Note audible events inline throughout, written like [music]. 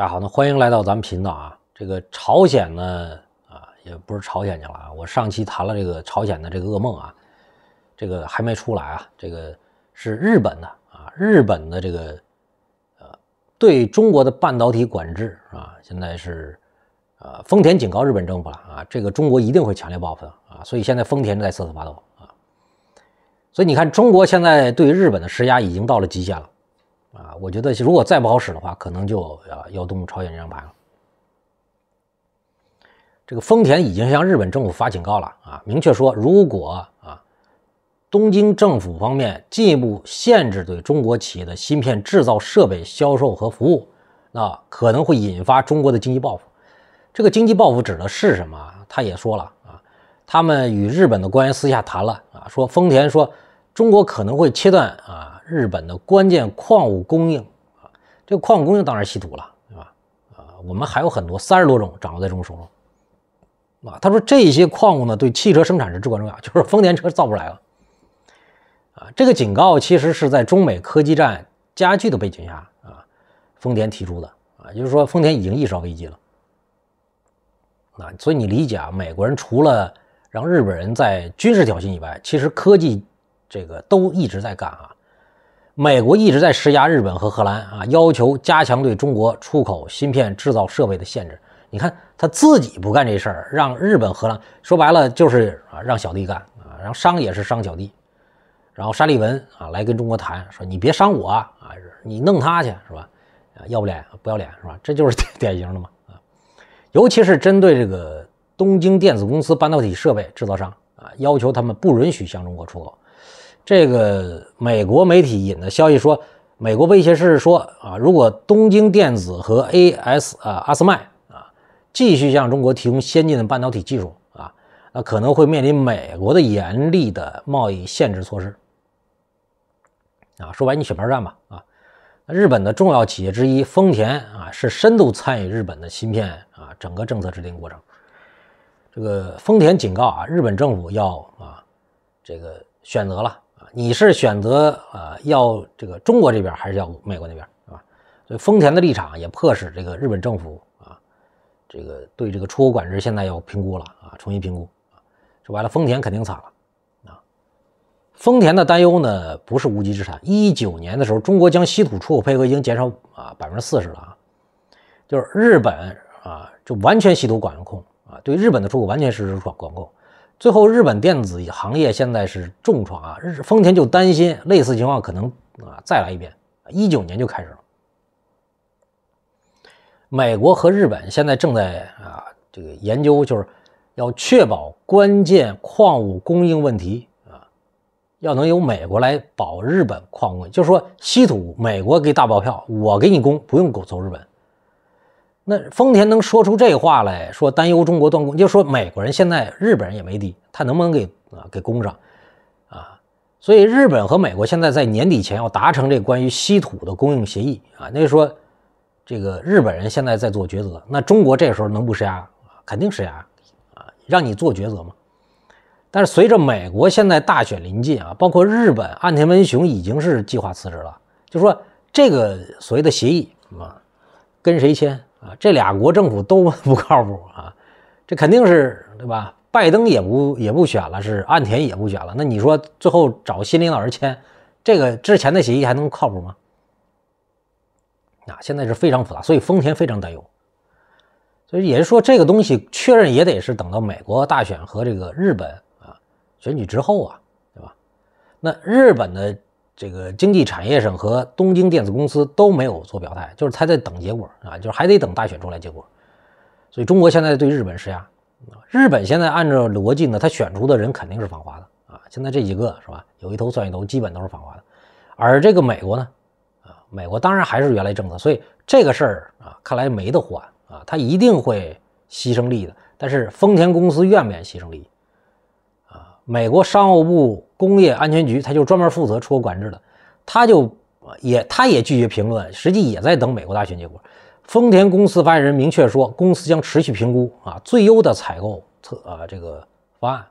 大家好，那欢迎来到咱们频道啊。这个朝鲜呢，啊，也不是朝鲜去了啊。我上期谈了这个朝鲜的这个噩梦啊，这个还没出来啊。这个是日本的啊，日本的这个呃，对中国的半导体管制啊，现在是呃，丰田警告日本政府了啊，这个中国一定会强烈报复啊，所以现在丰田在瑟瑟发抖啊。所以你看，中国现在对日本的施压已经到了极限了。啊，我觉得如果再不好使的话，可能就要要动朝鲜这张牌了。这个丰田已经向日本政府发警告了啊，明确说如果啊东京政府方面进一步限制对中国企业的芯片制造设备销售和服务，那可能会引发中国的经济报复。这个经济报复指的是什么？他也说了啊，他们与日本的官员私下谈了啊，说丰田说中国可能会切断啊。日本的关键矿物供应啊，这个矿物供应当然稀土了，对吧？啊，我们还有很多三十多种掌握在中国手中啊。他说这些矿物呢对汽车生产是至关重要，[laughs] 就是丰田车造不来了啊。这个警告其实是在中美科技战加剧的背景下啊，丰田提出的啊，就是说丰田已经意识到危机了啊。所以你理解啊，美国人除了让日本人在军事挑衅以外，其实科技这个都一直在干啊。美国一直在施压日本和荷兰啊，要求加强对中国出口芯片制造设备的限制。你看他自己不干这事儿，让日本、荷兰说白了就是啊，让小弟干啊，然后伤也是伤小弟。然后沙利文啊来跟中国谈说：“你别伤我啊，啊，你弄他去是吧？啊，要不脸不要脸是吧？这就是典型的嘛啊，尤其是针对这个东京电子公司半导体设备制造商啊，要求他们不允许向中国出口。”这个美国媒体引的消息说，美国威胁是说啊，如果东京电子和 AS 啊阿斯麦啊继续向中国提供先进的半导体技术啊，那可能会面临美国的严厉的贸易限制措施。啊，说白你选边站吧啊。日本的重要企业之一丰田啊，是深度参与日本的芯片啊整个政策制定过程。这个丰田警告啊，日本政府要啊这个选择了。你是选择啊要这个中国这边还是要美国那边，啊？所以丰田的立场也迫使这个日本政府啊，这个对这个出口管制现在要评估了啊，重新评估啊。说白了，丰田肯定惨了啊。丰田的担忧呢不是无稽之谈。一九年的时候，中国将稀土出口配额已经减少啊百分之四十了啊，就是日本啊就完全稀土管控啊，对日本的出口完全实施管管控。最后，日本电子行业现在是重创啊！日丰田就担心类似情况可能啊再来一遍。一九年就开始了。美国和日本现在正在啊这个研究，就是要确保关键矿物供应问题啊，要能由美国来保日本矿物，就是说稀土，美国给大包票，我给你供，不用走日本。那丰田能说出这话来，说担忧中国断供，就说美国人现在日本人也没底，他能不能给啊给供上啊？所以日本和美国现在在年底前要达成这关于稀土的供应协议啊，那就说这个日本人现在在做抉择。那中国这时候能不施压？肯定施压啊，让你做抉择嘛。但是随着美国现在大选临近啊，包括日本岸田文雄已经是计划辞职了，就说这个所谓的协议啊，跟谁签？啊，这俩国政府都 [laughs] 不靠谱啊，这肯定是对吧？拜登也不也不选了，是岸田也不选了，那你说最后找新领导人签这个之前的协议还能靠谱吗？啊，现在是非常复杂，所以丰田非常担忧，所以也是说这个东西确认也得是等到美国大选和这个日本啊选举之后啊，对吧？那日本的这个经济产业省和东京电子公司都没有做表态，就是他在等结果啊，就是还得等大选出来结果。所以中国现在对日本施压日本现在按照逻辑呢，他选出的人肯定是反华的啊。现在这几个是吧，有一头算一头，基本都是反华的。而这个美国呢，啊，美国当然还是原来政策，所以这个事儿啊，看来没得缓啊，他一定会牺牲利益。的。但是丰田公司愿不愿意牺牲利益？美国商务部工业安全局，他就专门负责出口管制的，他就也他也拒绝评论，实际也在等美国大选结果。丰田公司发言人明确说，公司将持续评估啊最优的采购策啊这个方案，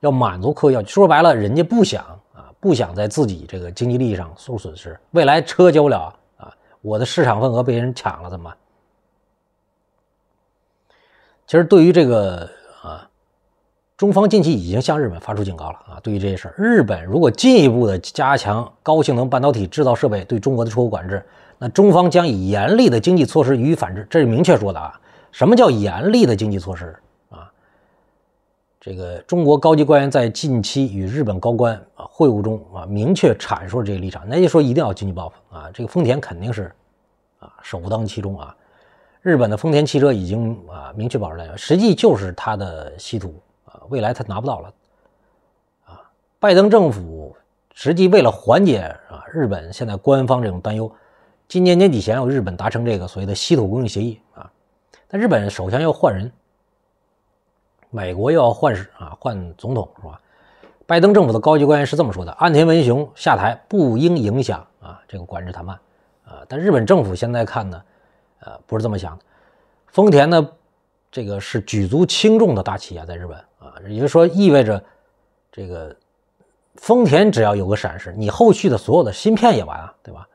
要满足客户要求。说白了，人家不想啊不想在自己这个经济利益上受损失。未来车交不了啊，我的市场份额被人抢了，怎么办？其实对于这个。中方近期已经向日本发出警告了啊！对于这些事儿，日本如果进一步的加强高性能半导体制造设备对中国的出口管制，那中方将以严厉的经济措施予以反制，这是明确说的啊！什么叫严厉的经济措施啊？这个中国高级官员在近期与日本高官啊会晤中啊，明确阐述了这个立场。那就说一定要经济报复啊！这个丰田肯定是啊，首当其冲啊！日本的丰田汽车已经啊，明确表示了，实际就是它的稀土。未来他拿不到了，啊，拜登政府实际为了缓解啊日本现在官方这种担忧，今年年底前要日本达成这个所谓的稀土供应协议啊，但日本首先要换人，美国又要换啊换总统是吧？拜登政府的高级官员是这么说的：岸田文雄下台不应影响啊这个管制谈判啊。但日本政府现在看呢，呃不是这么想的。丰田呢，这个是举足轻重的大企业，在日本。啊，也就是说，意味着这个丰田只要有个闪失，你后续的所有的芯片也完啊，对吧？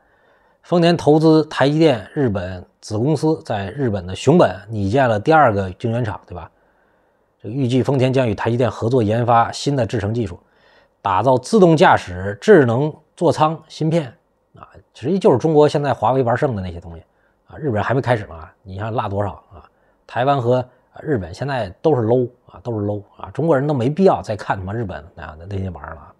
丰田投资台积电日本子公司在日本的熊本拟建了第二个晶圆厂，对吧？这预计丰田将与台积电合作研发新的制程技术，打造自动驾驶智能座舱芯片啊，实际就是中国现在华为玩剩的那些东西啊，日本人还没开始嘛，你像落多少啊？台湾和。日本现在都是 low 啊，都是 low 啊，中国人都没必要再看他妈日本那的那些玩意儿了。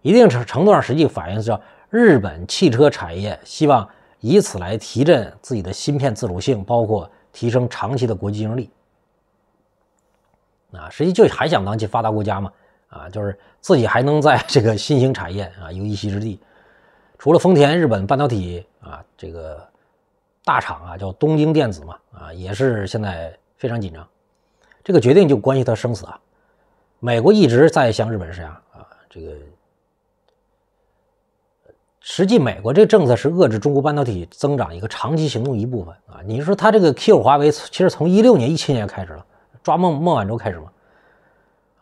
一定程程度上，实际反映是日本汽车产业希望以此来提振自己的芯片自主性，包括提升长期的国际竞争力。啊，实际就还想当起发达国家嘛，啊，就是自己还能在这个新兴产业啊有一席之地。除了丰田，日本半导体啊这个大厂啊叫东京电子嘛，啊也是现在。非常紧张，这个决定就关系他生死啊！美国一直在向日本施压啊，这个实际美国这个政策是遏制中国半导体增长一个长期行动一部分啊。你说他这个 Q 华为，其实从一六年、一七年开始了，抓孟孟晚舟开始嘛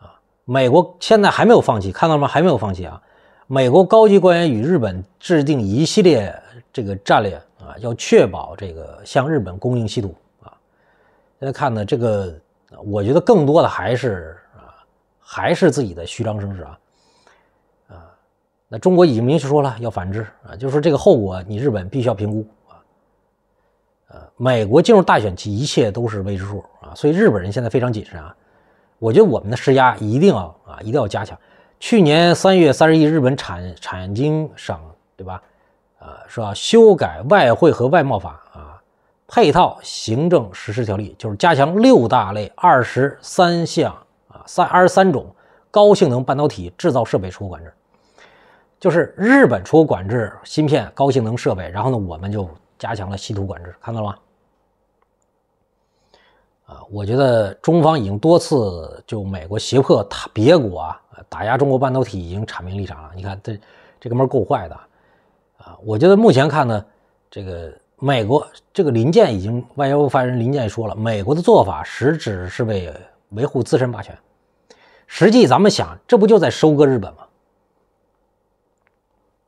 啊？美国现在还没有放弃，看到了吗？还没有放弃啊！美国高级官员与日本制定一系列这个战略啊，要确保这个向日本供应稀土。现在看呢，这个我觉得更多的还是啊，还是自己的虚张声势啊，啊，那中国已经明确说了要反制啊，就是说这个后果你日本必须要评估啊，呃，美国进入大选期，一切都是未知数啊，所以日本人现在非常谨慎啊，我觉得我们的施压一定要啊，一定要加强。去年三月三十一，日本产产经省对吧？啊，是吧？修改外汇和外贸法。配套行政实施条例就是加强六大类二十三项啊三二十三种高性能半导体制造设备出口管制，就是日本出口管制芯片高性能设备，然后呢我们就加强了稀土管制，看到了吗？啊，我觉得中方已经多次就美国胁迫他别国啊打压中国半导体已经阐明立场了。你看这这哥们儿够坏的啊！我觉得目前看呢，这个。美国这个林健已经外交部发言人林健也说了，美国的做法实质是为维护自身霸权。实际咱们想，这不就在收割日本吗？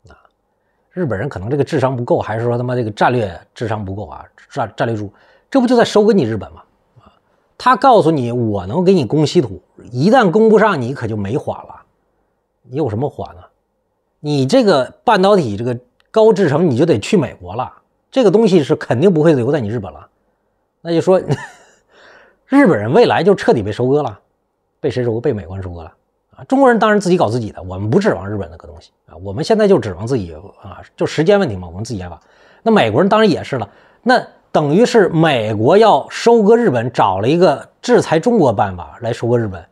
啊，日本人可能这个智商不够，还是说他妈这个战略智商不够啊？战战略猪，这不就在收割你日本吗？啊，他告诉你我能给你供稀土，一旦供不上你可就没缓了。你有什么缓呢？你这个半导体这个高制成你就得去美国了。这个东西是肯定不会留在你日本了，那就说，[laughs] 日本人未来就彻底被收割了，被谁收？被美国人收割了啊！中国人当然自己搞自己的，我们不指望日本那个东西啊，我们现在就指望自己啊，就时间问题嘛，我们自己研发。那美国人当然也是了，那等于是美国要收割日本，找了一个制裁中国办法来收割日本，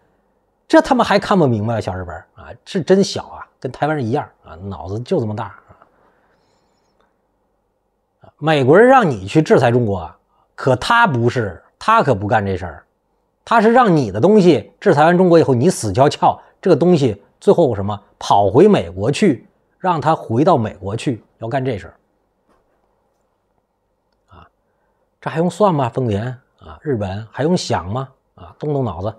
这他妈还看不明白啊，小日本啊，是真小啊，跟台湾人一样啊，脑子就这么大。美国人让你去制裁中国，可他不是，他可不干这事儿，他是让你的东西制裁完中国以后，你死翘翘，这个东西最后什么跑回美国去，让他回到美国去，要干这事儿，啊，这还用算吗？丰田啊，日本还用想吗？啊，动动脑子。